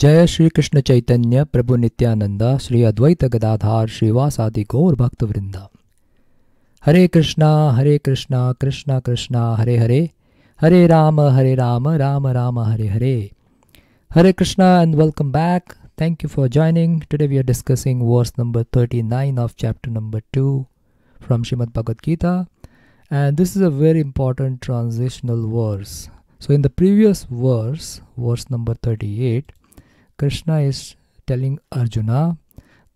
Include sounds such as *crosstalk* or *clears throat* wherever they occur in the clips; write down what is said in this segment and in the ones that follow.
जय श्री कृष्ण चैतन्य प्रभु नित्यानंद श्री अद्वैत गदाधार श्रीवास आदि गौर भक्तवृंद Hare Krishna Hare Krishna Krishna Krishna Hare Hare Hare Ram Hare Ram Ram Ram Hare Hare Hare Krishna and welcome back thank you for joining today we are discussing verse number thirty nine of chapter number two from Shrimad Bhagavad Gita and this is a very important transitional verse so in the previous verse verse number thirty eight Krishna is telling Arjuna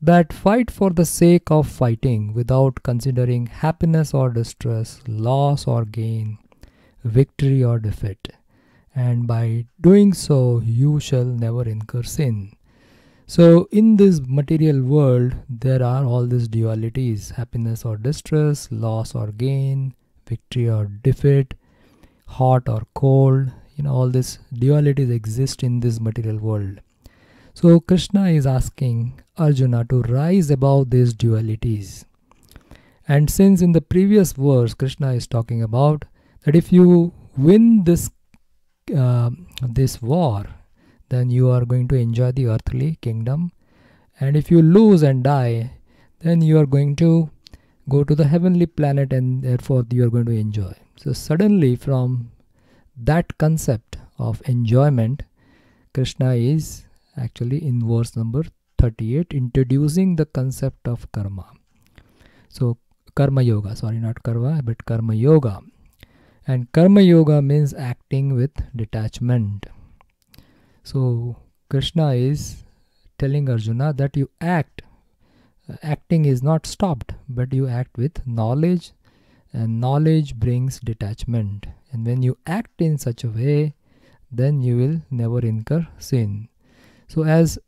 that fight for the sake of fighting without considering happiness or distress, loss or gain, victory or defeat. And by doing so, you shall never incur sin. So, in this material world, there are all these dualities happiness or distress, loss or gain, victory or defeat, hot or cold. You know, all these dualities exist in this material world. So Krishna is asking Arjuna to rise above these dualities. And since in the previous verse Krishna is talking about that if you win this uh, this war, then you are going to enjoy the earthly kingdom, and if you lose and die, then you are going to go to the heavenly planet, and therefore you are going to enjoy. So suddenly, from that concept of enjoyment, Krishna is actually in verse number 38 introducing the concept of karma so karma yoga sorry not karma but karma yoga and karma yoga means acting with detachment so krishna is telling arjuna that you act uh, acting is not stopped but you act with knowledge and knowledge brings detachment and when you act in such a way then you will never incur sin so as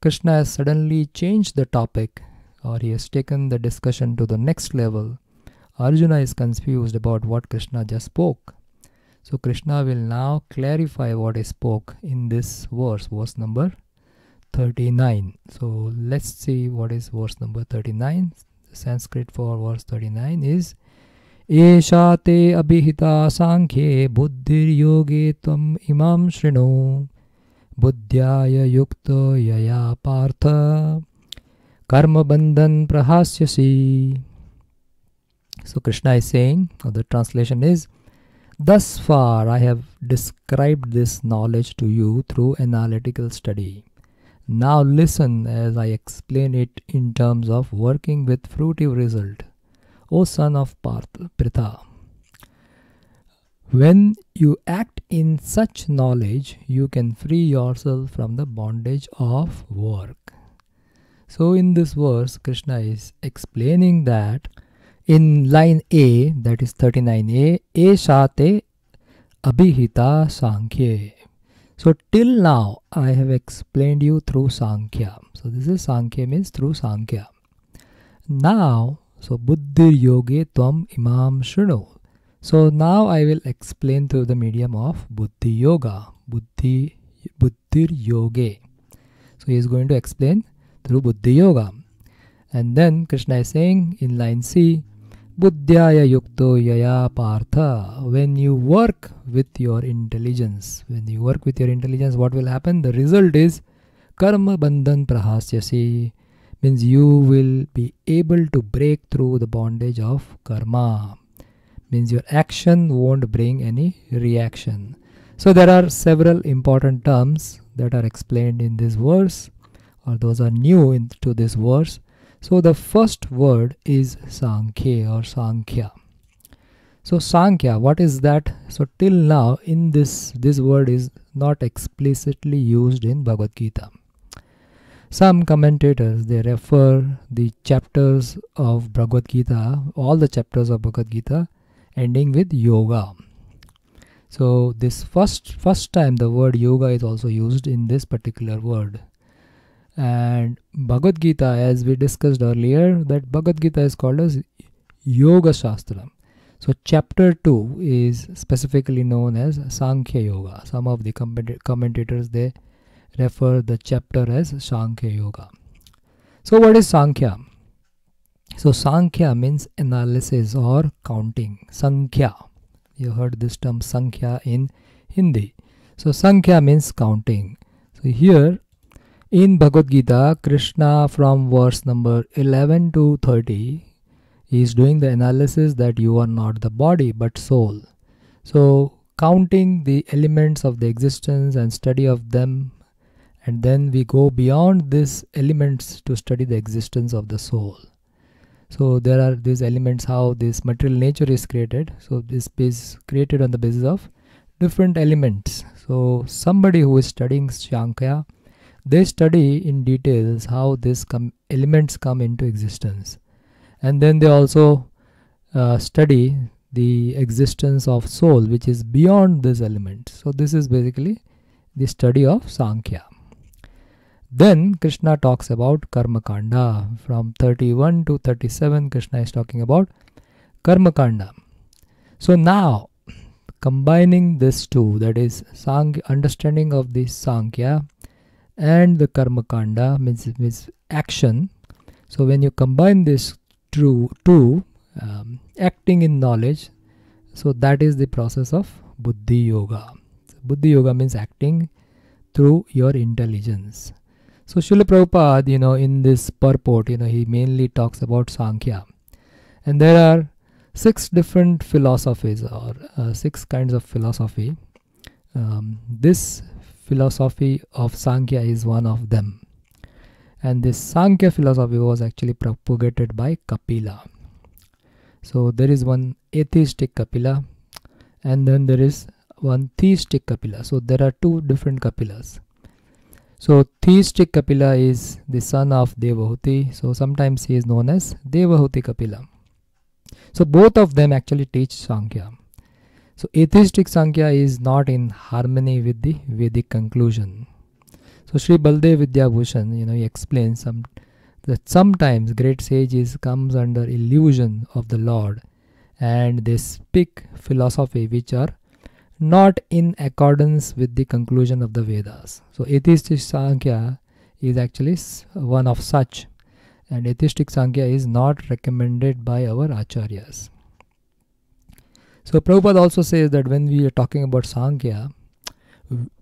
Krishna has suddenly changed the topic or he has taken the discussion to the next level, Arjuna is confused about what Krishna just spoke. So Krishna will now clarify what he spoke in this verse, verse number 39. So let's see what is verse number 39. The Sanskrit for verse 39 is एषा ते अभिहिता सांख्ये बुद्धिर्योगे त्वम् इमां शृणु बुद्ध्याय युक्तो यया Partha karmabandhan prahasyasi so krishna is saying or the translation is thus far i have described this knowledge to you through analytical study now listen as i explain it in terms of working with fruitful result o son of partha pritha when you act in such knowledge, you can free yourself from the bondage of work. So, in this verse, Krishna is explaining that in line A, that is 39a, a shate Abhihita sankhya. So, till now, I have explained you through Sankhya. So, this is Sankhya means through Sankhya. Now, so Buddhir Yoge Tvam Imam Shrinu. So now I will explain through the medium of Buddhi Yoga, Buddhi, Buddhir Yoga. So he is going to explain through Buddhi Yoga. And then Krishna is saying in line C, Buddhyaya Yukto Yaya Partha. When you work with your intelligence, when you work with your intelligence, what will happen? The result is Karma Bandhan Prahasyasi. Means you will be able to break through the bondage of karma means your action won't bring any reaction so there are several important terms that are explained in this verse or those are new into this verse so the first word is sankhya or sankhya so sankhya what is that so till now in this this word is not explicitly used in bhagavad gita some commentators they refer the chapters of bhagavad gita all the chapters of bhagavad gita ending with yoga so this first first time the word yoga is also used in this particular word and bhagavad gita as we discussed earlier that bhagavad gita is called as yoga shastra so chapter 2 is specifically known as sankhya yoga some of the commentators they refer the chapter as sankhya yoga so what is sankhya so Sankhya means analysis or counting. Sankhya. You heard this term Sankhya in Hindi. So Sankhya means counting. So here in Bhagavad Gita, Krishna from verse number 11 to 30 is doing the analysis that you are not the body but soul. So counting the elements of the existence and study of them and then we go beyond these elements to study the existence of the soul so there are these elements how this material nature is created so this is created on the basis of different elements so somebody who is studying Shankhya they study in details how these com elements come into existence and then they also uh, study the existence of soul which is beyond these elements so this is basically the study of Sankhya then Krishna talks about Karma Kanda. From 31 to 37, Krishna is talking about Karma Kanda. So now, combining this two, that is, sang- understanding of the Sankhya and the Karma Kanda, means, means action. So when you combine these two, two um, acting in knowledge, so that is the process of Buddhi Yoga. So Buddhi Yoga means acting through your intelligence. So Srila Prabhupada, you know, in this purport, you know, he mainly talks about Sankhya. And there are six different philosophies or uh, six kinds of philosophy. Um, this philosophy of Sankhya is one of them. And this Sankhya philosophy was actually propagated by Kapila. So there is one atheistic Kapila and then there is one theistic Kapila. So there are two different Kapilas. So theistic Kapila is the son of Devahuti. So sometimes he is known as Devahuti Kapila. So both of them actually teach Sankhya. So atheistic Sankhya is not in harmony with the Vedic conclusion. So Sri Baldev Bhushan, you know, he explains some that sometimes great sages comes under illusion of the Lord and they speak philosophy which are not in accordance with the conclusion of the Vedas. So atheistic Sankhya is actually one of such and atheistic Sankhya is not recommended by our Acharyas. So Prabhupada also says that when we are talking about Sankhya,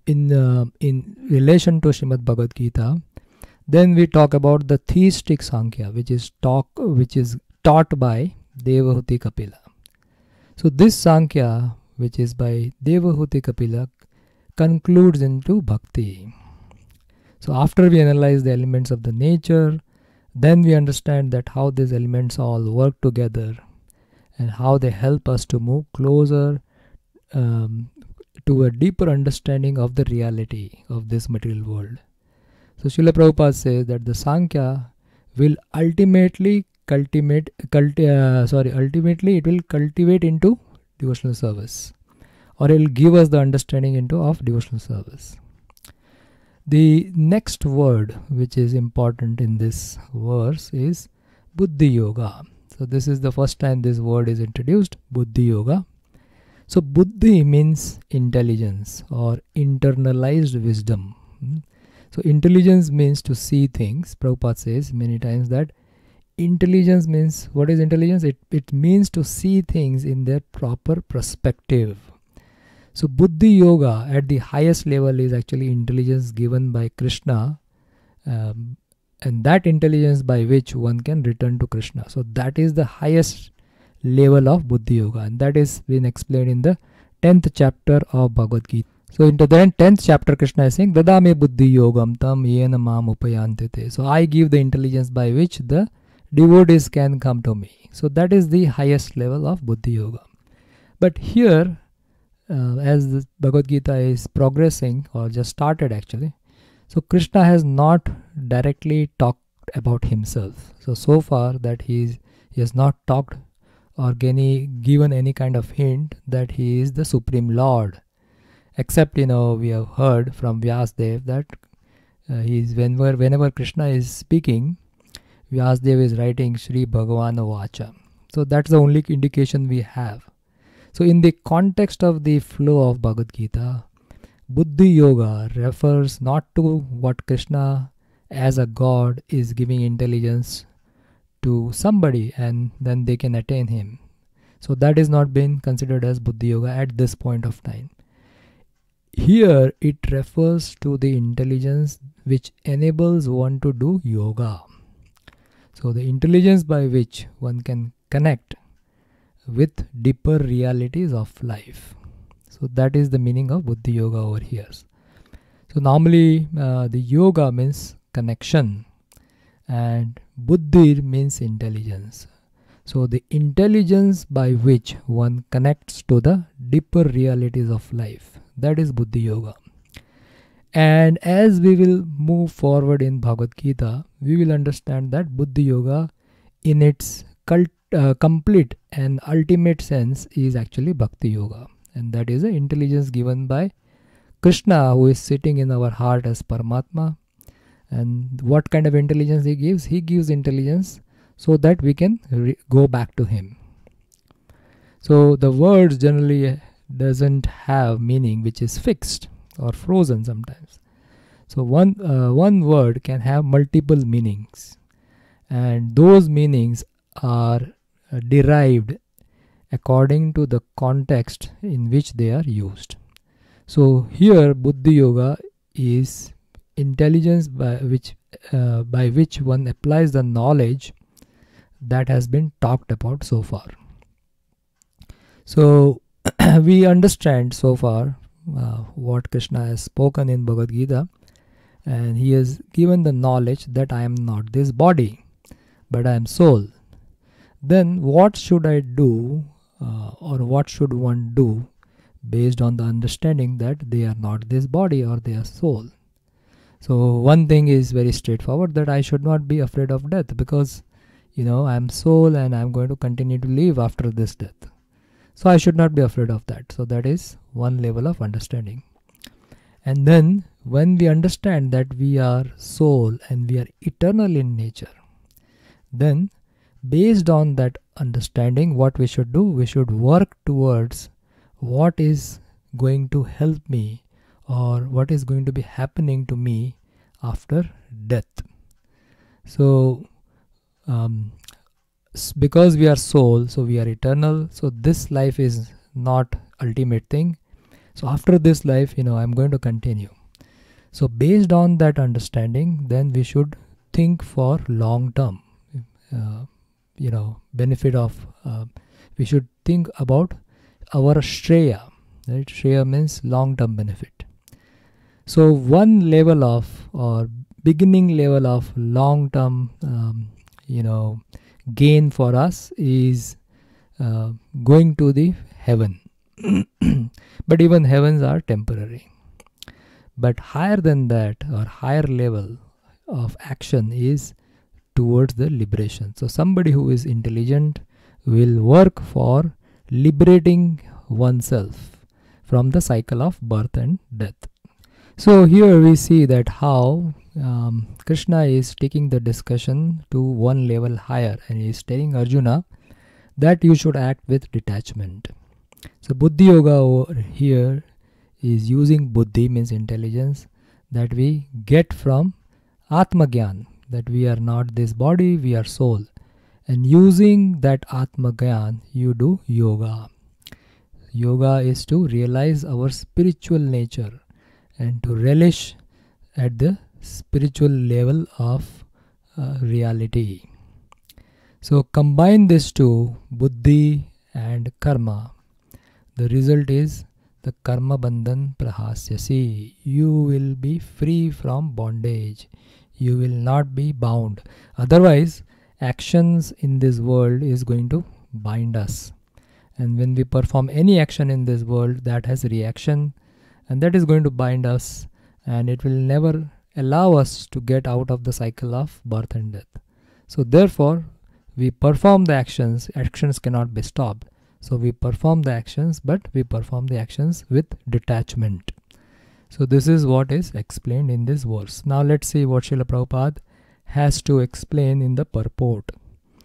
in, uh, in relation to Srimad Bhagavad Gita, then we talk about the theistic Sankhya, which is talk which is taught by Devahuti Kapila. So this Sankhya which is by Devahuti Kapila, concludes into bhakti. So, after we analyze the elements of the nature, then we understand that how these elements all work together and how they help us to move closer um, to a deeper understanding of the reality of this material world. So, Srila Prabhupada says that the Sankhya will ultimately cultivate, culti- uh, sorry, ultimately it will cultivate into devotional service or it will give us the understanding into of devotional service the next word which is important in this verse is buddhi yoga so this is the first time this word is introduced buddhi yoga so buddhi means intelligence or internalized wisdom hmm? so intelligence means to see things prabhupada says many times that intelligence means what is intelligence it, it means to see things in their proper perspective so buddhi yoga at the highest level is actually intelligence given by krishna um, and that intelligence by which one can return to krishna so that is the highest level of buddhi yoga and that is been explained in the 10th chapter of bhagavad gita so in the 10th chapter krishna is saying dadame buddhi yogam tam yena mam upayantite so i give the intelligence by which the devotees can come to me. So that is the highest level of Buddhi Yoga. But here, uh, as the Bhagavad Gita is progressing or just started actually, so Krishna has not directly talked about himself. So so far that he is, he has not talked or any, given any kind of hint that he is the supreme lord. Except you know we have heard from Vyas Dev that uh, he is whenever whenever Krishna is speaking, Vyasdev is writing Sri Bhagavan Vacha. So that's the only indication we have. So in the context of the flow of Bhagavad Gita, Buddhi Yoga refers not to what Krishna as a god is giving intelligence to somebody and then they can attain him. So that is not being considered as Buddhi Yoga at this point of time. Here it refers to the intelligence which enables one to do yoga. So the intelligence by which one can connect with deeper realities of life. So that is the meaning of Buddhi Yoga over here. So normally uh, the yoga means connection and Buddhi means intelligence. So the intelligence by which one connects to the deeper realities of life. That is Buddhi Yoga. And as we will move forward in Bhagavad Gita, we will understand that Buddha Yoga, in its cult, uh, complete and ultimate sense, is actually Bhakti Yoga. And that is the intelligence given by Krishna, who is sitting in our heart as Paramatma. And what kind of intelligence he gives? He gives intelligence so that we can re- go back to him. So the words generally doesn't have meaning which is fixed or frozen sometimes. So one uh, one word can have multiple meanings, and those meanings are uh, derived according to the context in which they are used. So here Buddhi Yoga is intelligence by which uh, by which one applies the knowledge that has been talked about so far. So *clears throat* we understand so far uh, what Krishna has spoken in Bhagavad Gita, and he has given the knowledge that I am not this body, but I am soul. Then what should I do, uh, or what should one do, based on the understanding that they are not this body or they are soul? So one thing is very straightforward that I should not be afraid of death because you know I am soul and I am going to continue to live after this death. So I should not be afraid of that. So that is one level of understanding and then when we understand that we are soul and we are eternal in nature then based on that understanding what we should do we should work towards what is going to help me or what is going to be happening to me after death so um, because we are soul so we are eternal so this life is not ultimate thing so after this life, you know, I'm going to continue. So based on that understanding, then we should think for long term, uh, you know, benefit of, uh, we should think about our Shreya, right? Shreya means long term benefit. So one level of or beginning level of long term, um, you know, gain for us is uh, going to the heaven. *clears throat* but even heavens are temporary. But higher than that, or higher level of action is towards the liberation. So, somebody who is intelligent will work for liberating oneself from the cycle of birth and death. So, here we see that how um, Krishna is taking the discussion to one level higher and he is telling Arjuna that you should act with detachment. So Buddhi Yoga over here is using Buddhi means intelligence that we get from Atmagyan that we are not this body, we are soul. And using that Atmagyan you do yoga. Yoga is to realize our spiritual nature and to relish at the spiritual level of uh, reality. So combine these two, buddhi and karma. The result is the karma bandhan prahasyasi. You will be free from bondage. You will not be bound. Otherwise, actions in this world is going to bind us. And when we perform any action in this world, that has reaction and that is going to bind us and it will never allow us to get out of the cycle of birth and death. So, therefore, we perform the actions, actions cannot be stopped. So we perform the actions, but we perform the actions with detachment. So this is what is explained in this verse. Now let's see what Srila Prabhupada has to explain in the purport.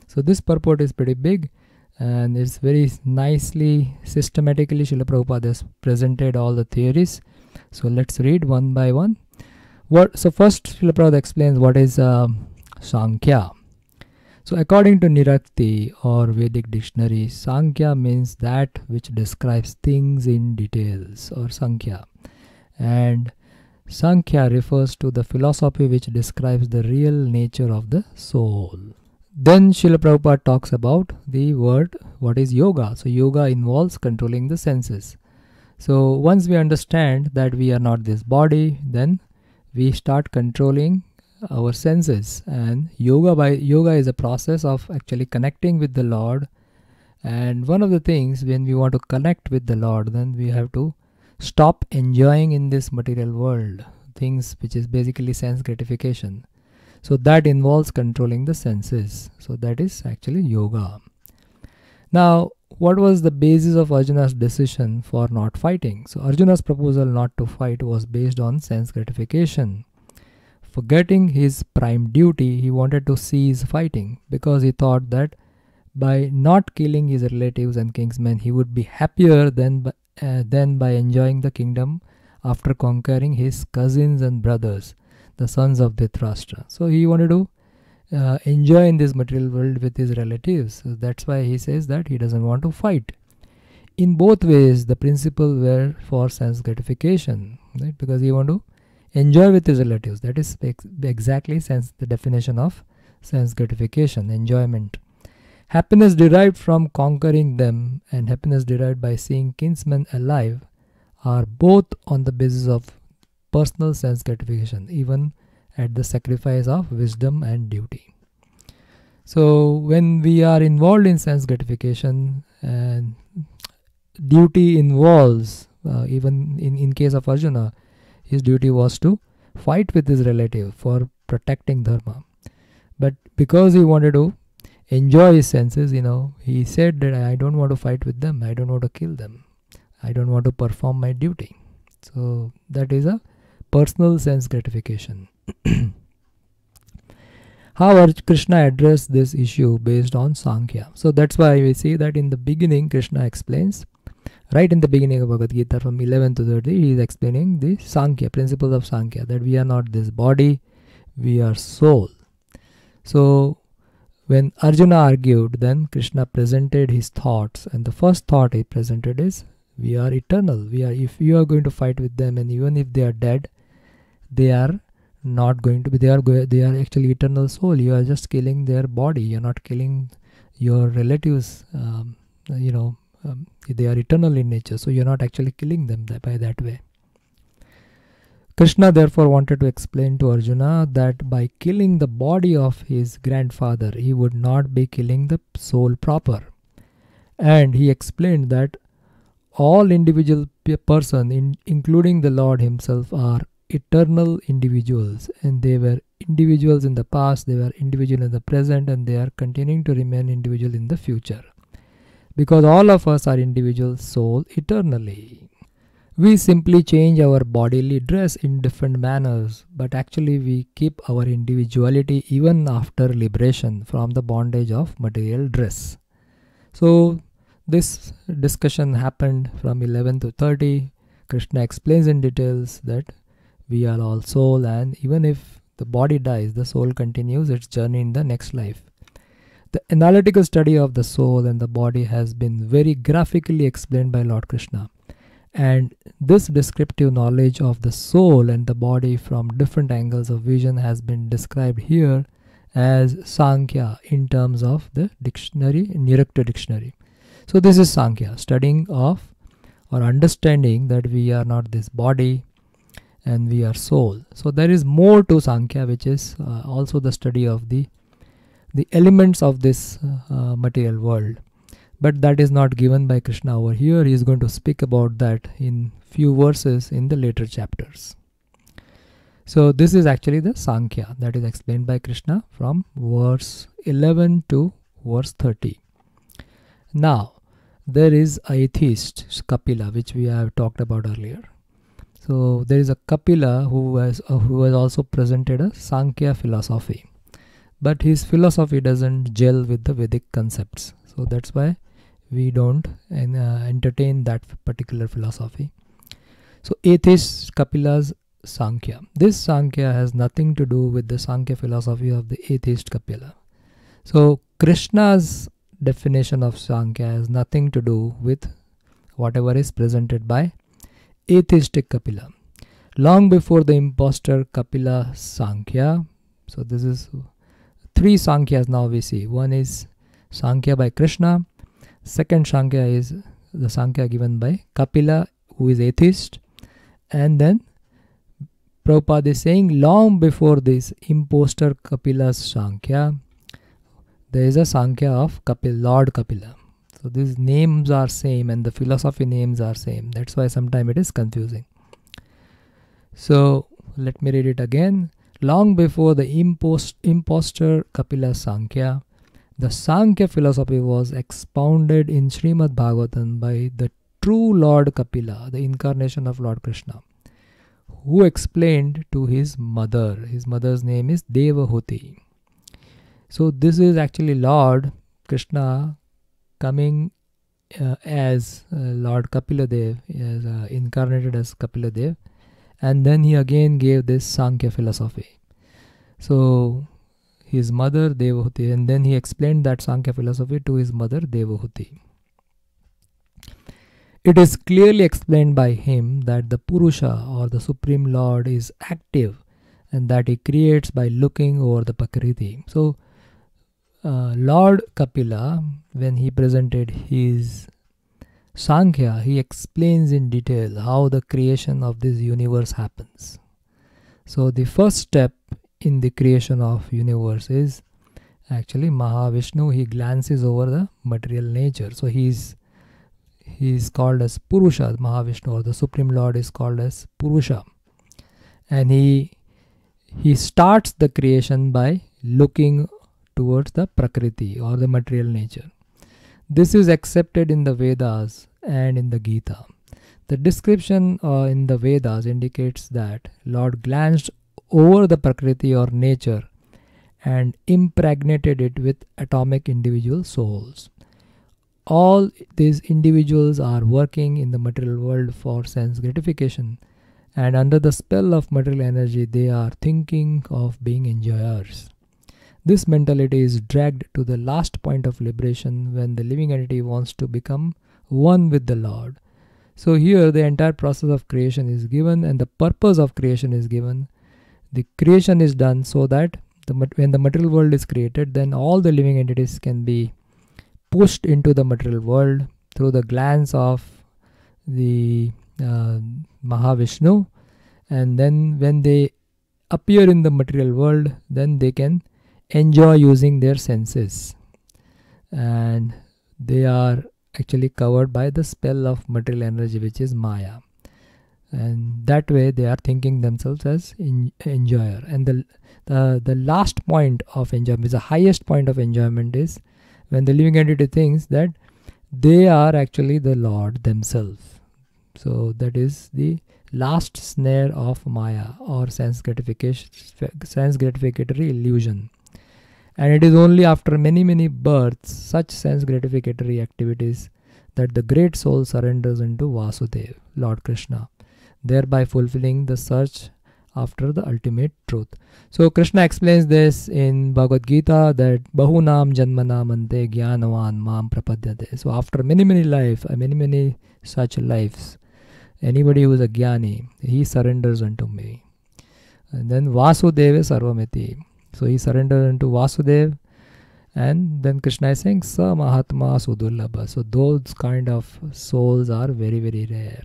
So this purport is pretty big and it's very nicely systematically Srila Prabhupada has presented all the theories. So let's read one by one. What, so first Srila Prabhupada explains what is uh, Sankhya. So according to Nirakti or Vedic dictionary, Sankhya means that which describes things in details or Sankhya. And Sankhya refers to the philosophy which describes the real nature of the soul. Then Srila Prabhupada talks about the word what is yoga. So yoga involves controlling the senses. So once we understand that we are not this body, then we start controlling our senses and yoga by yoga is a process of actually connecting with the lord and one of the things when we want to connect with the lord then we have to stop enjoying in this material world things which is basically sense gratification so that involves controlling the senses so that is actually yoga now what was the basis of Arjuna's decision for not fighting? So Arjuna's proposal not to fight was based on sense gratification. Forgetting his prime duty, he wanted to cease fighting because he thought that by not killing his relatives and kingsmen, he would be happier than by, uh, than by enjoying the kingdom after conquering his cousins and brothers, the sons of Dhritarashtra. So he wanted to uh, enjoy in this material world with his relatives. So that's why he says that he doesn't want to fight. In both ways, the principle were for sense gratification, right? Because he want to enjoy with his relatives that is exactly sense the definition of sense gratification enjoyment happiness derived from conquering them and happiness derived by seeing kinsmen alive are both on the basis of personal sense gratification even at the sacrifice of wisdom and duty so when we are involved in sense gratification and duty involves uh, even in, in case of arjuna his duty was to fight with his relative for protecting Dharma. But because he wanted to enjoy his senses, you know, he said that I don't want to fight with them, I don't want to kill them, I don't want to perform my duty. So that is a personal sense gratification. *coughs* However, Krishna addressed this issue based on Sankhya. So that's why we see that in the beginning, Krishna explains Right in the beginning of Bhagavad Gita from 11 to 30, he is explaining the Sankhya, principles of Sankhya, that we are not this body, we are soul. So, when Arjuna argued, then Krishna presented his thoughts, and the first thought he presented is, we are eternal. We are if you are going to fight with them, and even if they are dead, they are not going to be. They are they are actually eternal soul. You are just killing their body. You are not killing your relatives. Um, you know um, they are eternal in nature so you're not actually killing them by that way krishna therefore wanted to explain to arjuna that by killing the body of his grandfather he would not be killing the soul proper and he explained that all individual person in, including the lord himself are eternal individuals and they were individuals in the past they were individual in the present and they are continuing to remain individual in the future because all of us are individual soul eternally. We simply change our bodily dress in different manners, but actually we keep our individuality even after liberation from the bondage of material dress. So this discussion happened from 11 to 30. Krishna explains in details that we are all soul and even if the body dies, the soul continues its journey in the next life. The analytical study of the soul and the body has been very graphically explained by Lord Krishna. And this descriptive knowledge of the soul and the body from different angles of vision has been described here as Sankhya in terms of the dictionary, Nirukta dictionary. So this is Sankhya, studying of or understanding that we are not this body and we are soul. So there is more to Sankhya which is uh, also the study of the the elements of this uh, uh, material world but that is not given by krishna over here he is going to speak about that in few verses in the later chapters so this is actually the sankhya that is explained by krishna from verse 11 to verse 30 now there is atheist kapila which we have talked about earlier so there is a kapila who was uh, who was also presented a sankhya philosophy but his philosophy doesn't gel with the Vedic concepts. So that's why we don't uh, entertain that particular philosophy. So atheist Kapilas, Sankhya. This Sankhya has nothing to do with the Sankhya philosophy of the atheist Kapila. So Krishna's definition of Sankhya has nothing to do with whatever is presented by atheistic Kapila. Long before the impostor Kapila Sankhya, so this is three Sankhya's now we see. One is Sankhya by Krishna, second Sankhya is the Sankhya given by Kapila, who is atheist, and then Prabhupada is saying long before this impostor Kapila's Sankhya, there is a Sankhya of Kapila, Lord Kapila. So these names are same and the philosophy names are same. That's why sometimes it is confusing. So let me read it again. Long before the impost, impostor Kapila Sankhya, the Sankhya philosophy was expounded in Srimad Bhagavatam by the true Lord Kapila, the incarnation of Lord Krishna, who explained to his mother. His mother's name is Devahuti. So, this is actually Lord Krishna coming uh, as uh, Lord Kapila Dev, uh, incarnated as Kapila Dev and then he again gave this Sankhya philosophy. So his mother Devahuti, and then he explained that Sankhya philosophy to his mother Devahuti. It is clearly explained by him that the Purusha or the Supreme Lord is active and that he creates by looking over the Prakriti. So, uh, Lord Kapila, when he presented his Sankhya, he explains in detail how the creation of this universe happens. So the first step in the creation of universe is actually Mahavishnu, he glances over the material nature. So he is, he is called as Purusha, Mahavishnu or the Supreme Lord is called as Purusha. And he, he starts the creation by looking towards the Prakriti or the material nature. This is accepted in the Vedas and in the Gita. The description uh, in the Vedas indicates that Lord glanced over the Prakriti or nature and impregnated it with atomic individual souls. All these individuals are working in the material world for sense gratification, and under the spell of material energy, they are thinking of being enjoyers. This mentality is dragged to the last point of liberation when the living entity wants to become one with the Lord. So here the entire process of creation is given and the purpose of creation is given. The creation is done so that the, when the material world is created, then all the living entities can be pushed into the material world through the glance of the uh, Mahavishnu. And then when they appear in the material world, then they can enjoy using their senses and they are actually covered by the spell of material energy which is maya and that way they are thinking themselves as in, enjoyer and the, the the last point of enjoyment is the highest point of enjoyment is when the living entity thinks that they are actually the lord themselves so that is the last snare of maya or sense gratification sense gratificatory illusion and it is only after many many births such sense gratificatory activities that the great soul surrenders into Vasudeva, Lord Krishna, thereby fulfilling the search after the ultimate truth. So Krishna explains this in Bhagavad Gita that Bahunam Janmanamante Gyanavan Mam Prapadyate. So after many many life, uh, many many such lives, anybody who is a Gyani, he surrenders unto me. And then Vasudeva Sarvamiti. So he surrendered unto Vasudeva, and then Krishna is saying Sa Mahatma Sudurlabha. So those kind of souls are very very rare.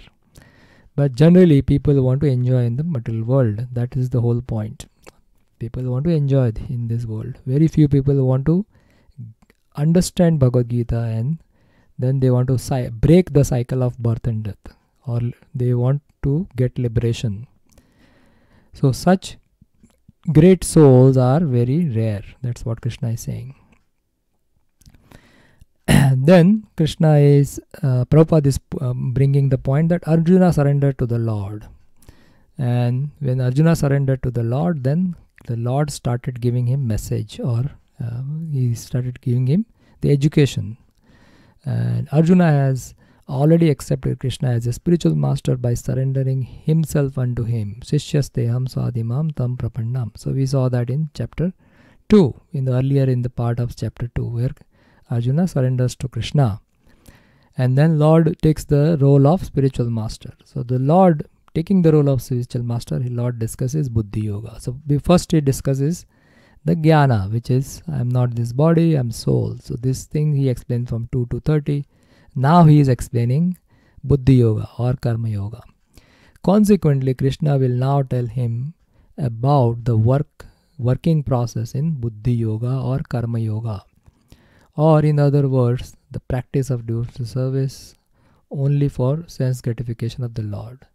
But generally, people want to enjoy in the material world. That is the whole point. People want to enjoy in this world. Very few people want to understand Bhagavad Gita and then they want to si- break the cycle of birth and death or they want to get liberation. So, such great souls are very rare. That's what Krishna is saying. *coughs* then Krishna is, uh, Prabhupada is um, bringing the point that Arjuna surrendered to the Lord. And when Arjuna surrendered to the Lord, then the Lord started giving him message or uh, he started giving him the education. And Arjuna has already accepted Krishna as a spiritual master by surrendering himself unto him. Shishyasteham swadimam tam prapannam. So we saw that in chapter 2, in the earlier in the part of chapter 2 where Arjuna surrenders to Krishna. And then Lord takes the role of spiritual master. So the Lord taking the role of spiritual master, Lord discusses Buddhi Yoga. So first he discusses the Jnana, which is I am not this body, I am soul. So this thing he explains from 2 to 30 now he is explaining Buddhi Yoga or Karma Yoga. Consequently, Krishna will now tell him about the work working process in Buddhi Yoga or Karma Yoga. Or in other words, the practice of devotional service only for sense gratification of the Lord.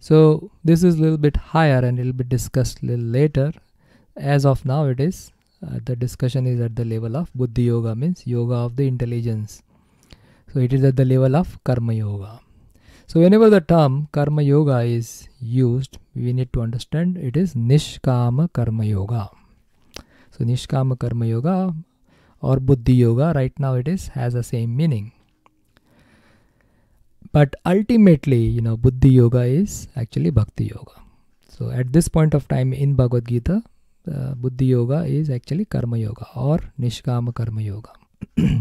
So this is a little bit higher and it will be discussed little later. As of now, it is uh, the discussion is at the level of Buddhi Yoga means yoga of the intelligence. So it is at the level of Karma Yoga. So whenever the term Karma Yoga is used, we need to understand it is Nishkama Karma Yoga. So Nishkama Karma Yoga or Buddhi Yoga, right now it is has the same meaning. But ultimately, you know, Buddhi Yoga is actually Bhakti Yoga. So at this point of time in Bhagavad Gita, uh, Buddhi Yoga is actually Karma Yoga or Nishkama Karma Yoga. *clears throat*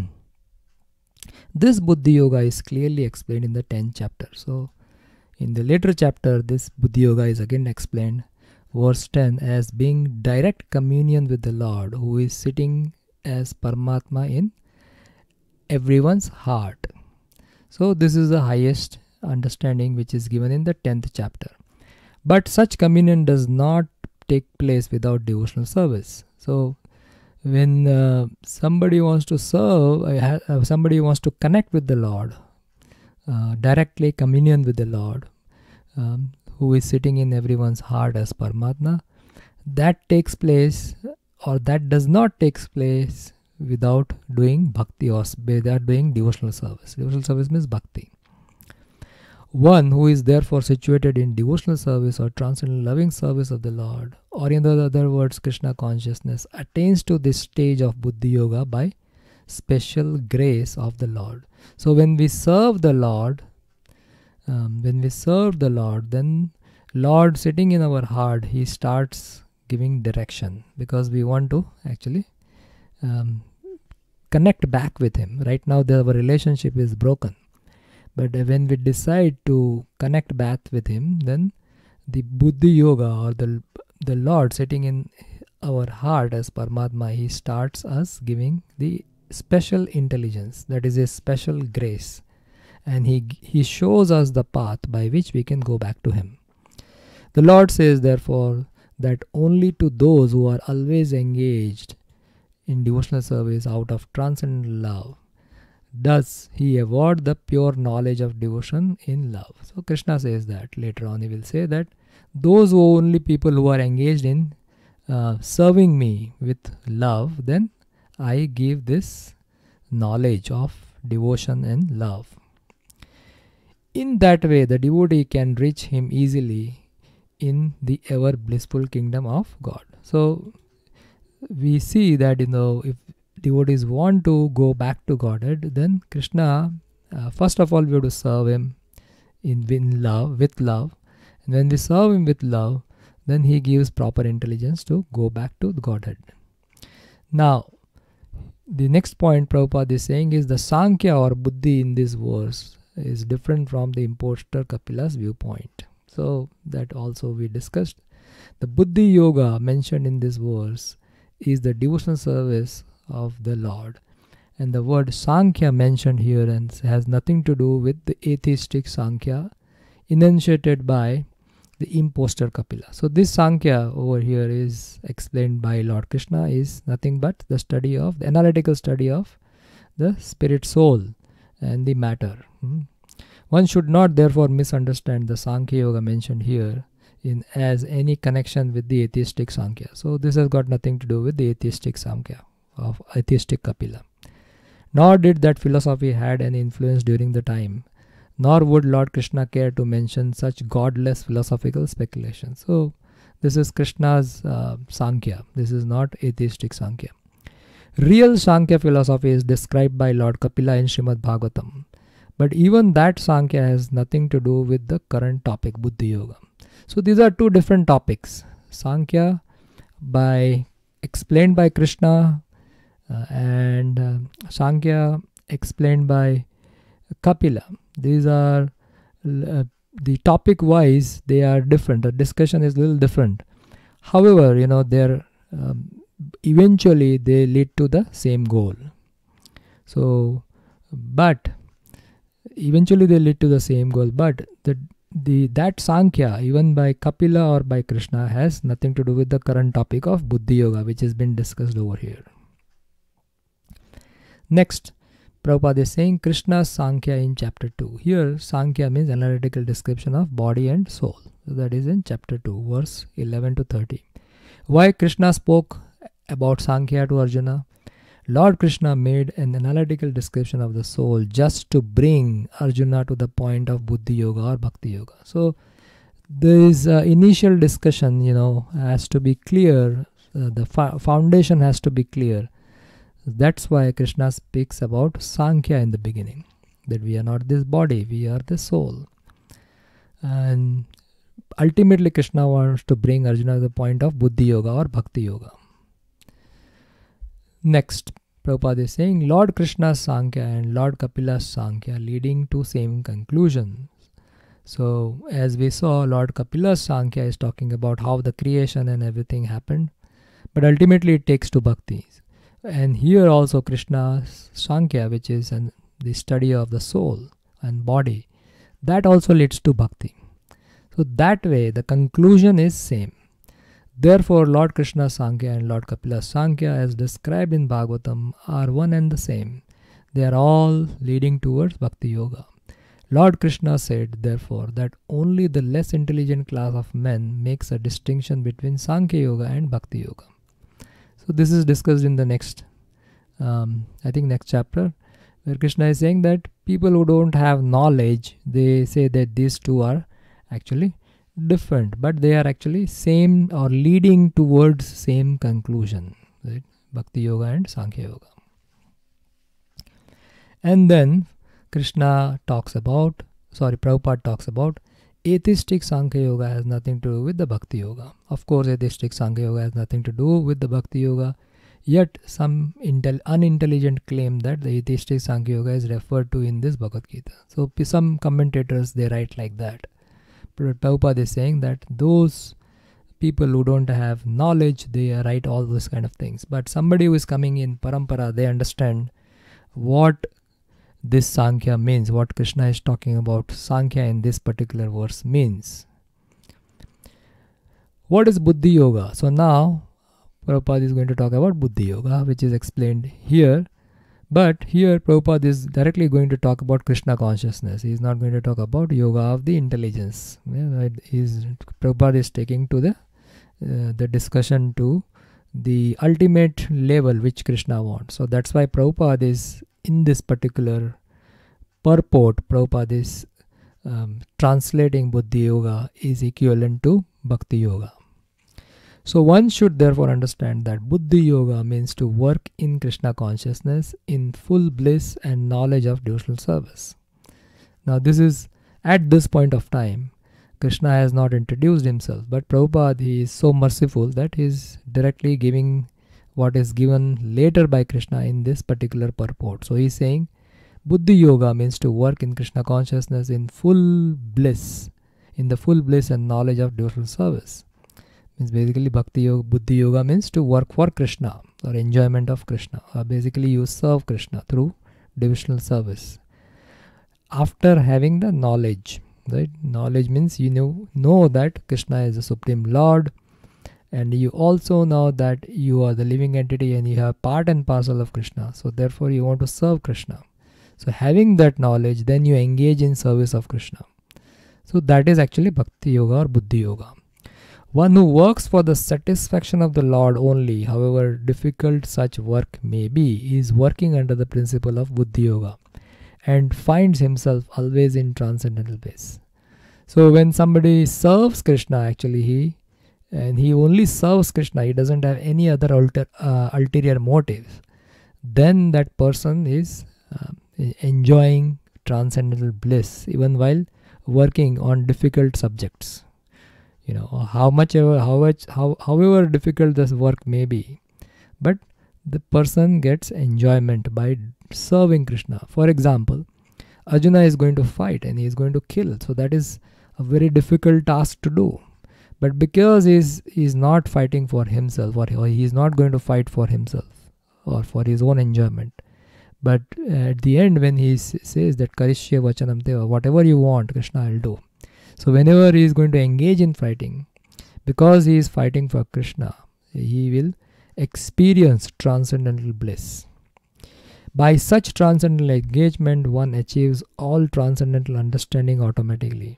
This Buddhi Yoga is clearly explained in the 10th chapter. So, in the later chapter, this Buddhi Yoga is again explained, verse 10, as being direct communion with the Lord who is sitting as Paramatma in everyone's heart. So, this is the highest understanding which is given in the 10th chapter. But such communion does not take place without devotional service. So, when uh, somebody wants to serve, uh, somebody wants to connect with the Lord, uh, directly communion with the Lord, um, who is sitting in everyone's heart as Paramatma, that takes place or that does not take place without doing bhakti or without doing devotional service. Devotional service means bhakti. One who is therefore situated in devotional service or transcendental loving service of the Lord or in other words krishna consciousness attains to this stage of buddhi yoga by special grace of the lord so when we serve the lord um, when we serve the lord then lord sitting in our heart he starts giving direction because we want to actually um, connect back with him right now the, our relationship is broken but when we decide to connect back with him then the buddhi yoga or the the Lord sitting in our heart as Paramatma, He starts us giving the special intelligence, that is a special grace. And he, he shows us the path by which we can go back to Him. The Lord says, therefore, that only to those who are always engaged in devotional service out of transcendent love does he award the pure knowledge of devotion in love. So, Krishna says that later on, he will say that those only people who are engaged in uh, serving me with love, then I give this knowledge of devotion and love. In that way, the devotee can reach him easily in the ever blissful kingdom of God. So we see that you know if devotees want to go back to Godhead, then Krishna, uh, first of all, we have to serve him in, in love with love when we serve Him with love, then He gives proper intelligence to go back to Godhead. Now, the next point Prabhupada is saying is the Sankhya or Buddhi in this verse is different from the imposter Kapila's viewpoint. So, that also we discussed. The Buddhi Yoga mentioned in this verse is the devotional service of the Lord. And the word Sankhya mentioned here and has nothing to do with the atheistic Sankhya enunciated by the impostor Kapila. So this Sankhya over here is explained by Lord Krishna is nothing but the study of the analytical study of the spirit soul and the matter. Hmm. One should not therefore misunderstand the Sankhya Yoga mentioned here in as any connection with the atheistic Sankhya. So this has got nothing to do with the atheistic Sankhya of atheistic Kapila. Nor did that philosophy had an influence during the time nor would Lord Krishna care to mention such godless philosophical speculation. So, this is Krishna's uh, Sankhya, this is not atheistic Sankhya. Real Sankhya philosophy is described by Lord Kapila in Srimad Bhagavatam, but even that Sankhya has nothing to do with the current topic, Buddhi Yoga. So, these are two different topics Sankhya by explained by Krishna uh, and uh, Sankhya explained by Kapila these are uh, the topic wise they are different the discussion is a little different however you know they're um, eventually they lead to the same goal so but eventually they lead to the same goal but the the that sankhya even by kapila or by krishna has nothing to do with the current topic of buddhi yoga which has been discussed over here next Prabhupada is saying Krishna's Sankhya in chapter 2. Here, Sankhya means analytical description of body and soul. So that is in chapter 2, verse 11 to thirty. Why Krishna spoke about Sankhya to Arjuna? Lord Krishna made an analytical description of the soul just to bring Arjuna to the point of Buddhi Yoga or Bhakti Yoga. So, this uh, initial discussion, you know, has to be clear. Uh, the fa- foundation has to be clear that's why Krishna speaks about Sankhya in the beginning that we are not this body, we are the soul. And ultimately, Krishna wants to bring Arjuna to the point of Buddhi Yoga or Bhakti Yoga. Next, Prabhupada is saying Lord Krishna's Sankhya and Lord Kapila's Sankhya leading to same conclusion. So, as we saw, Lord Kapila's Sankhya is talking about how the creation and everything happened, but ultimately it takes to bhakti and here also krishna sankhya which is an, the study of the soul and body that also leads to bhakti so that way the conclusion is same therefore lord krishna sankhya and lord kapila sankhya as described in bhagavatam are one and the same they are all leading towards bhakti yoga lord krishna said therefore that only the less intelligent class of men makes a distinction between sankhya yoga and bhakti yoga so this is discussed in the next, um, I think next chapter, where Krishna is saying that people who don't have knowledge, they say that these two are actually different, but they are actually same or leading towards same conclusion, right? Bhakti Yoga and Sankhya Yoga. And then Krishna talks about, sorry, Prabhupada talks about atheistic Sankhya Yoga has nothing to do with the Bhakti Yoga. Of course, atheistic Sankhya Yoga has nothing to do with the Bhakti Yoga. Yet, some intel- unintelligent claim that the atheistic Sankhya Yoga is referred to in this Bhagavad Gita. So, some commentators they write like that. But Prabhupada is saying that those people who don't have knowledge they write all those kind of things. But somebody who is coming in parampara they understand what this Sankhya means, what Krishna is talking about Sankhya in this particular verse means. What is Buddhi Yoga? So now Prabhupada is going to talk about Buddhi Yoga, which is explained here. But here Prabhupada is directly going to talk about Krishna consciousness. He is not going to talk about yoga of the intelligence. Yeah, is, Prabhupada is taking to the uh, the discussion to the ultimate level which Krishna wants. So that's why Prabhupada is in this particular purport, Prabhupada is um, translating Buddhi Yoga is equivalent to Bhakti Yoga. So one should therefore understand that Buddhi Yoga means to work in Krishna consciousness in full bliss and knowledge of devotional service. Now this is at this point of time, Krishna has not introduced himself, but Prabhupada he is so merciful that he is directly giving what is given later by Krishna in this particular purport. So he's saying Buddhi Yoga means to work in Krishna consciousness in full bliss, in the full bliss and knowledge of devotional service. Means basically Bhakti Yoga, Buddhi Yoga means to work for Krishna or enjoyment of Krishna, or uh, basically you serve Krishna through devotional service. After having the knowledge, right? Knowledge means you know know that Krishna is the supreme Lord and you also know that you are the living entity and you have part and parcel of krishna so therefore you want to serve krishna so having that knowledge then you engage in service of krishna so that is actually bhakti yoga or buddhi yoga one who works for the satisfaction of the lord only however difficult such work may be is working under the principle of buddhi yoga and finds himself always in transcendental bliss so when somebody serves krishna actually he and he only serves Krishna, he doesn't have any other alter, uh, ulterior motives, then that person is um, enjoying transcendental bliss even while working on difficult subjects. You know, how much ever, how much, how, however difficult this work may be, but the person gets enjoyment by serving Krishna. For example, Arjuna is going to fight and he is going to kill, so that is a very difficult task to do but because he's he's not fighting for himself or he's not going to fight for himself or for his own enjoyment but at the end when he says that karishya vachanam deva whatever you want krishna i'll do so whenever he is going to engage in fighting because he is fighting for krishna he will experience transcendental bliss by such transcendental engagement one achieves all transcendental understanding automatically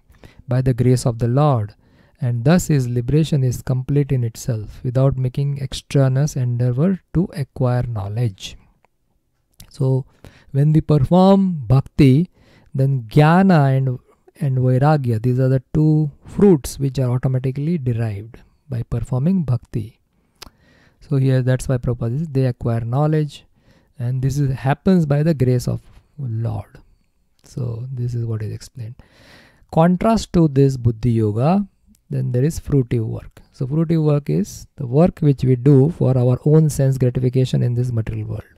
by the grace of the lord and thus his liberation is complete in itself without making extraneous endeavor to acquire knowledge. So, when we perform bhakti, then jnana and, and vairagya, these are the two fruits which are automatically derived by performing bhakti. So, here that's why Prabhupada they acquire knowledge, and this is, happens by the grace of Lord. So, this is what is explained. Contrast to this Buddhi Yoga, then there is fruitive work. So fruitive work is the work which we do for our own sense gratification in this material world.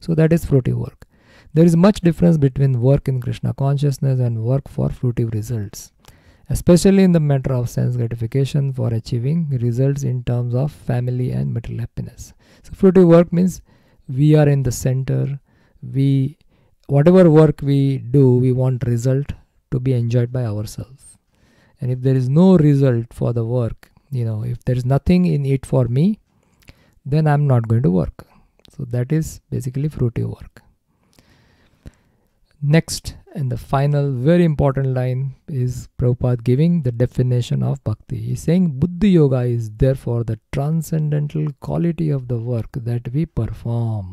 So that is fruitive work. There is much difference between work in Krishna consciousness and work for fruitive results, especially in the matter of sense gratification for achieving results in terms of family and material happiness. So fruitive work means we are in the center, we whatever work we do, we want result to be enjoyed by ourselves and if there is no result for the work you know if there is nothing in it for me then i'm not going to work so that is basically fruitive work next and the final very important line is prabhupada giving the definition of bhakti he's saying buddhi yoga is therefore the transcendental quality of the work that we perform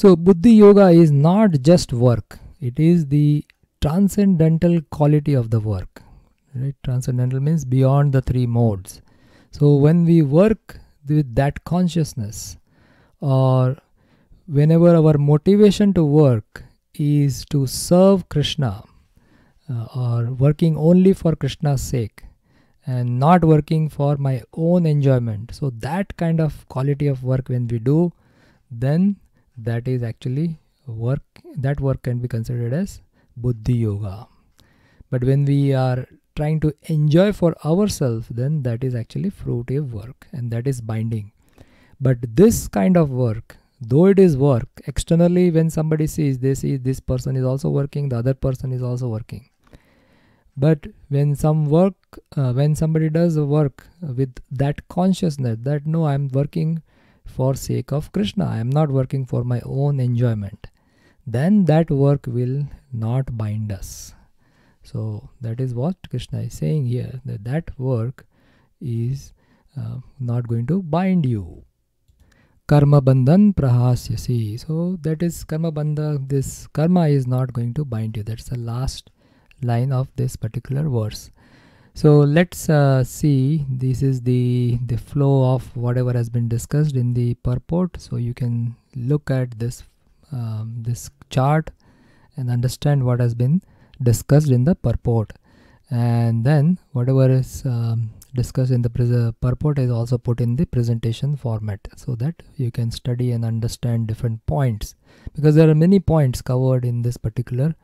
so buddhi yoga is not just work it is the transcendental quality of the work right transcendental means beyond the three modes so when we work with that consciousness or whenever our motivation to work is to serve krishna uh, or working only for krishna's sake and not working for my own enjoyment so that kind of quality of work when we do then that is actually work that work can be considered as buddhi yoga but when we are trying to enjoy for ourselves, then that is actually fruitive work and that is binding. But this kind of work, though it is work, externally when somebody sees, they see this person is also working, the other person is also working. But when some work, uh, when somebody does a work with that consciousness that no, I'm working for sake of Krishna, I am not working for my own enjoyment, then that work will not bind us. So that is what Krishna is saying here that that work is uh, not going to bind you. Karma bandhan prahasyasi. So that is karma bandha. This karma is not going to bind you. That's the last line of this particular verse. So let's uh, see. This is the the flow of whatever has been discussed in the purport. So you can look at this um, this chart and understand what has been discussed in the purport and then whatever is um, discussed in the purport uh, is also put in the presentation format so that you can study and understand different points because there are many points covered in this particular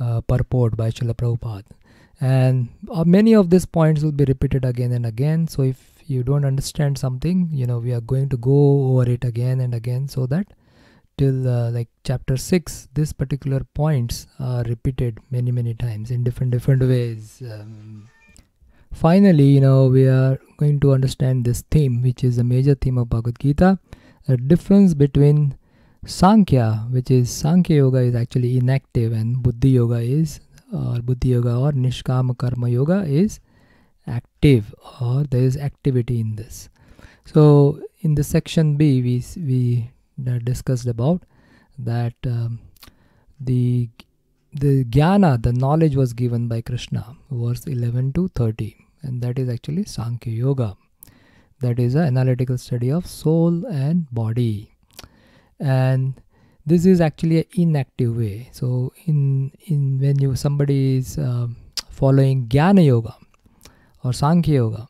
uh, purport by Srila Prabhupada and uh, many of these points will be repeated again and again so if you don't understand something you know we are going to go over it again and again so that till uh, like chapter 6 this particular points are repeated many many times in different different ways um, finally you know we are going to understand this theme which is a major theme of bhagavad gita the difference between sankhya which is sankhya yoga is actually inactive and buddhi yoga is or buddhi yoga or nishkama karma yoga is active or there is activity in this so in the section b we we discussed about that um, the the jnana, the knowledge was given by Krishna, verse 11 to 30, and that is actually Sankhya Yoga. That is an analytical study of soul and body, and this is actually an inactive way. So, in in when you somebody is uh, following Jnana Yoga or Sankhya Yoga,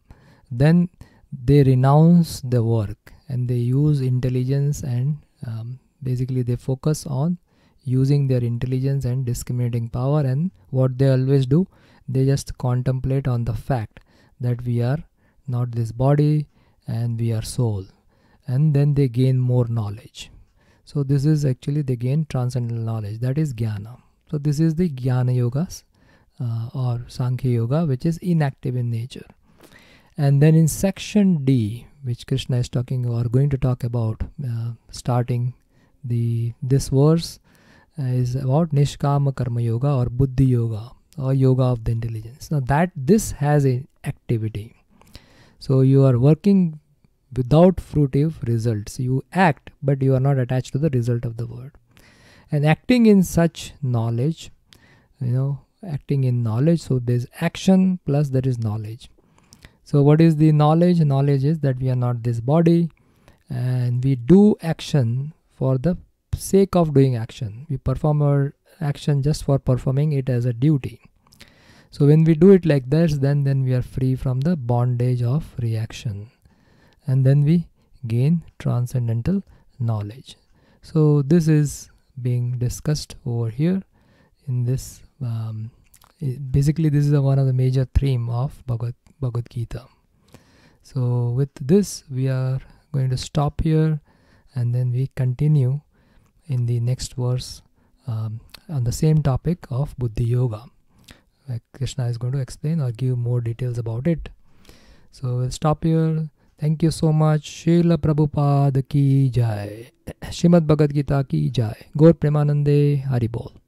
then they renounce the work and they use intelligence and um, basically they focus on using their intelligence and discriminating power and what they always do they just contemplate on the fact that we are not this body and we are soul and then they gain more knowledge so this is actually they gain transcendental knowledge that is jnana so this is the jnana yogas uh, or sankhya yoga which is inactive in nature and then in section d which Krishna is talking or going to talk about, uh, starting the this verse uh, is about Nishkama Karma Yoga or Buddhi Yoga or Yoga of the Intelligence. Now that this has an activity, so you are working without fruitive results. You act, but you are not attached to the result of the word. And acting in such knowledge, you know, acting in knowledge. So there's action plus there is knowledge so what is the knowledge? Knowledge is that we are not this body and we do action for the sake of doing action. We perform our action just for performing it as a duty. So when we do it like this, then, then we are free from the bondage of reaction. And then we gain transcendental knowledge. So this is being discussed over here in this um, basically this is one of the major theme of Bhagavad Bhagavad Gita. So, with this, we are going to stop here and then we continue in the next verse um, on the same topic of Buddhi Yoga. Like Krishna is going to explain or give more details about it. So, we'll stop here. Thank you so much. Srila Prabhupada ki jai. Srimad Bhagavad Gita ki jai. Gaur Premanande Haribol.